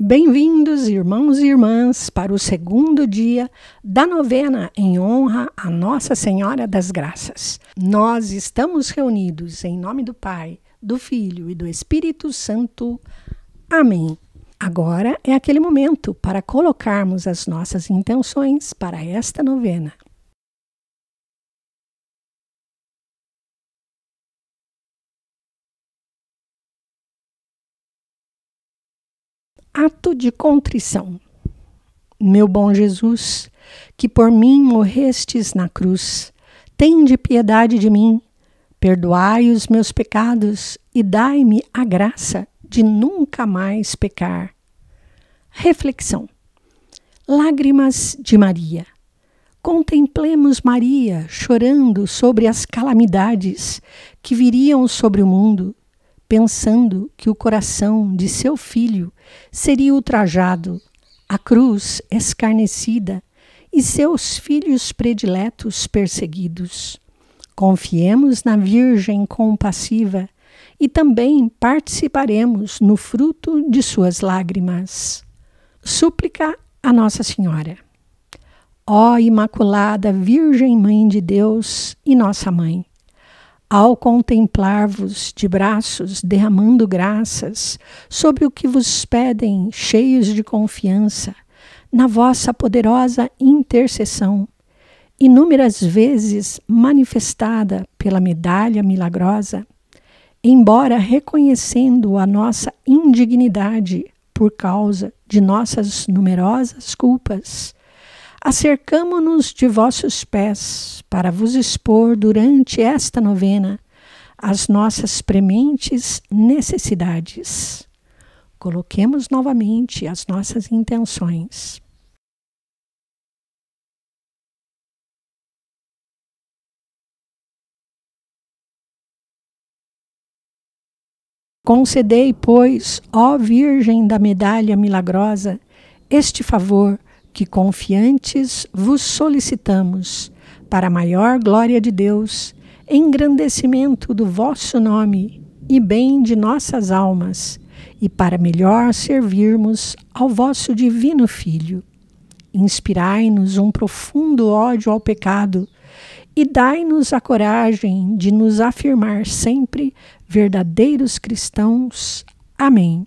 Bem-vindos, irmãos e irmãs, para o segundo dia da novena em honra a Nossa Senhora das Graças. Nós estamos reunidos em nome do Pai, do Filho e do Espírito Santo. Amém. Agora é aquele momento para colocarmos as nossas intenções para esta novena. ato de contrição. Meu bom Jesus, que por mim morrestes na cruz, tende piedade de mim, perdoai os meus pecados e dai-me a graça de nunca mais pecar. Reflexão: Lágrimas de Maria. Contemplemos Maria chorando sobre as calamidades que viriam sobre o mundo pensando que o coração de seu filho seria ultrajado, a cruz escarnecida e seus filhos prediletos perseguidos. Confiemos na Virgem compassiva e também participaremos no fruto de suas lágrimas. Súplica a Nossa Senhora. Ó Imaculada Virgem Mãe de Deus e Nossa Mãe ao contemplar-vos de braços derramando graças sobre o que vos pedem, cheios de confiança, na vossa poderosa intercessão, inúmeras vezes manifestada pela medalha milagrosa, embora reconhecendo a nossa indignidade por causa de nossas numerosas culpas, acercamo-nos de vossos pés para vos expor durante esta novena as nossas prementes necessidades. Coloquemos novamente as nossas intenções. Concedei, pois, ó Virgem da Medalha Milagrosa, este favor que confiantes vos solicitamos, para maior glória de Deus, engrandecimento do vosso nome e bem de nossas almas, e para melhor servirmos ao vosso divino Filho. Inspirai-nos um profundo ódio ao pecado e dai-nos a coragem de nos afirmar sempre verdadeiros cristãos. Amém.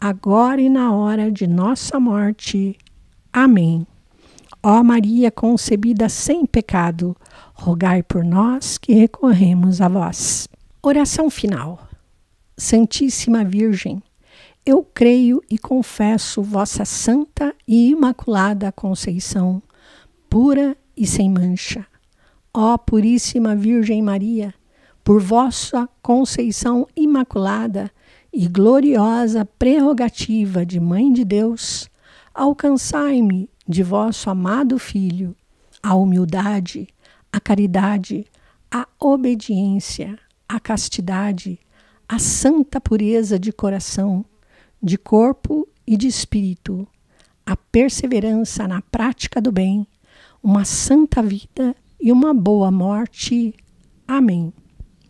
agora e na hora de nossa morte. Amém. Ó Maria concebida sem pecado, rogai por nós que recorremos a vós. Oração final. Santíssima Virgem, eu creio e confesso vossa santa e imaculada conceição, pura e sem mancha. Ó Puríssima Virgem Maria, por vossa conceição imaculada, e gloriosa prerrogativa de Mãe de Deus, alcançai-me de vosso amado Filho a humildade, a caridade, a obediência, a castidade, a santa pureza de coração, de corpo e de espírito, a perseverança na prática do bem, uma santa vida e uma boa morte. Amém.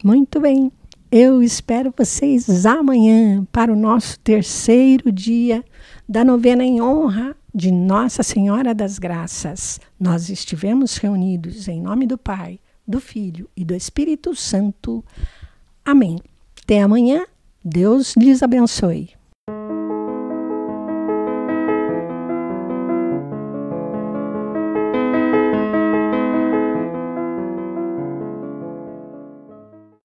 Muito bem. Eu espero vocês amanhã para o nosso terceiro dia da novena em honra de Nossa Senhora das Graças. Nós estivemos reunidos em nome do Pai, do Filho e do Espírito Santo. Amém. Até amanhã. Deus lhes abençoe.